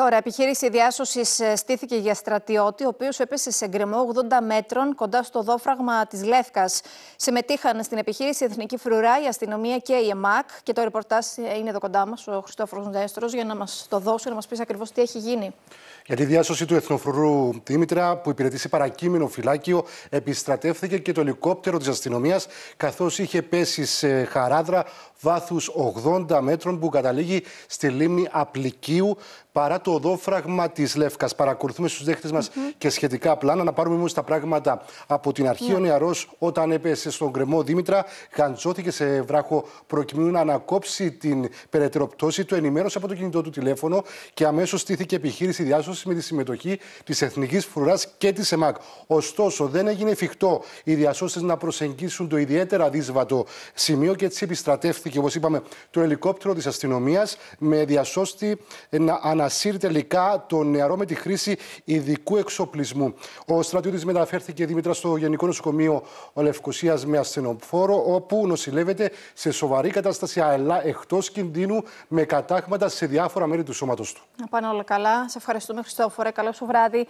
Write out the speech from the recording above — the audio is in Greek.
Τώρα, επιχείρηση διάσωσης ε, στήθηκε για στρατιώτη, ο οποίος έπεσε σε γκρεμό 80 μέτρων κοντά στο δόφραγμα της Λεύκας. Συμμετείχαν στην επιχείρηση Εθνική Φρουρά, η αστυνομία και η ΕΜΑΚ. Και το ρεπορτάζ είναι εδώ κοντά μας, ο Χριστόφορος Δέστρο, για να μας το δώσει, να μας πεις ακριβώς τι έχει γίνει. Για τη διάσωση του Εθνοφρουρού Τίμητρα, που υπηρετήσει παρακείμενο φυλάκιο, επιστρατεύθηκε και το ελικόπτερο της αστυνομίας, καθώς είχε πέσει σε χαράδρα βάθους 80 μέτρων που καταλήγει στη λίμνη Απλικίου παρά το το οδόφραγμα της Λεύκας. Παρακολουθούμε στους δέχτες μας και σχετικά πλάνα. Να πάρουμε όμως τα πράγματα από την αρχή. Ναι. Ο νεαρός, όταν έπεσε στον κρεμό Δήμητρα, γαντζώθηκε σε βράχο προκειμένου να ανακόψει την περαιτέρω πτώση του. Ενημέρωσε από το κινητό του τηλέφωνο και αμέσως στήθηκε επιχείρηση διάσωσης με τη συμμετοχή της Εθνικής Φρουράς και της ΕΜΑΚ. Ωστόσο, δεν έγινε εφικτό οι διασώστε να προσεγγίσουν το ιδιαίτερα δύσβατο σημείο και έτσι επιστρατεύθηκε, όπως είπαμε, το ελικόπτερο της αστυνομίας με διασώστη να ανασύρει τελικά τον νεαρό με τη χρήση ειδικού εξοπλισμού. Ο στρατιώτης μεταφέρθηκε Δήμητρα στο Γενικό Νοσοκομείο Ολευκοσία με ασθενοφόρο, όπου νοσηλεύεται σε σοβαρή κατάσταση, αλλά εκτός κινδύνου με κατάγματα σε διάφορα μέρη του σώματος του. Να πάνε όλα καλά. Σε ευχαριστούμε, Χριστόφορε. Καλό σου βράδυ.